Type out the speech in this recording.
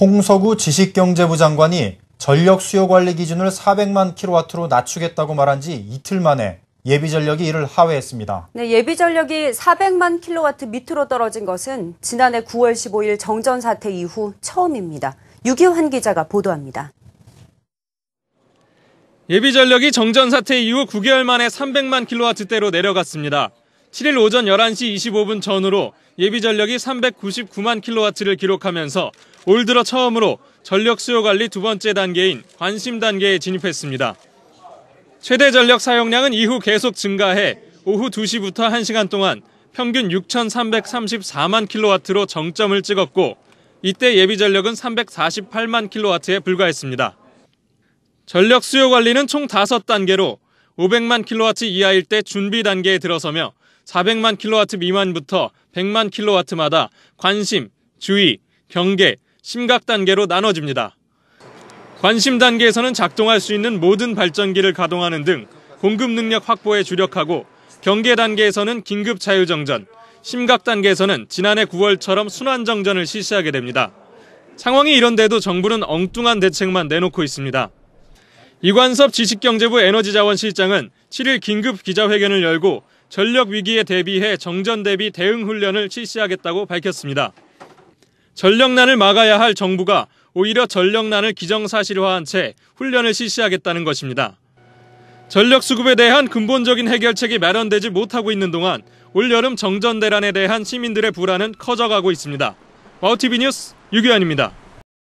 홍서구 지식경제부 장관이 전력 수요 관리 기준을 400만 킬로와트로 낮추겠다고 말한 지 이틀 만에 예비 전력이 이를 하회했습니다. 네, 예비 전력이 400만 킬로와트 밑으로 떨어진 것은 지난해 9월 15일 정전 사태 이후 처음입니다. 유기환 기자가 보도합니다. 예비 전력이 정전 사태 이후 9개월 만에 300만 킬로와트대로 내려갔습니다. 7일 오전 11시 25분 전후로 예비 전력이 399만 킬로와트를 기록하면서 올 들어 처음으로 전력 수요 관리 두 번째 단계인 관심 단계에 진입했습니다. 최대 전력 사용량은 이후 계속 증가해 오후 2시부터 1시간 동안 평균 6,334만 킬로와트로 정점을 찍었고 이때 예비 전력은 348만 킬로와트에 불과했습니다. 전력 수요 관리는 총 5단계로 500만 킬로와트 이하일 때 준비 단계에 들어서며 400만 킬로와트 미만부터 100만 킬로와트마다 관심, 주의, 경계, 심각 단계로 나눠집니다. 관심 단계에서는 작동할 수 있는 모든 발전기를 가동하는 등 공급 능력 확보에 주력하고 경계 단계에서는 긴급 자유정전, 심각 단계에서는 지난해 9월처럼 순환정전을 실시하게 됩니다. 상황이 이런데도 정부는 엉뚱한 대책만 내놓고 있습니다. 이관섭 지식경제부 에너지자원실장은 7일 긴급 기자회견을 열고 전력 위기에 대비해 정전 대비 대응 훈련을 실시하겠다고 밝혔습니다. 전력난을 막아야 할 정부가 오히려 전력난을 기정사실화한 채 훈련을 실시하겠다는 것입니다. 전력 수급에 대한 근본적인 해결책이 마련되지 못하고 있는 동안 올여름 정전 대란에 대한 시민들의 불안은 커져가고 있습니다. 와우TV 뉴스 유규환입니다.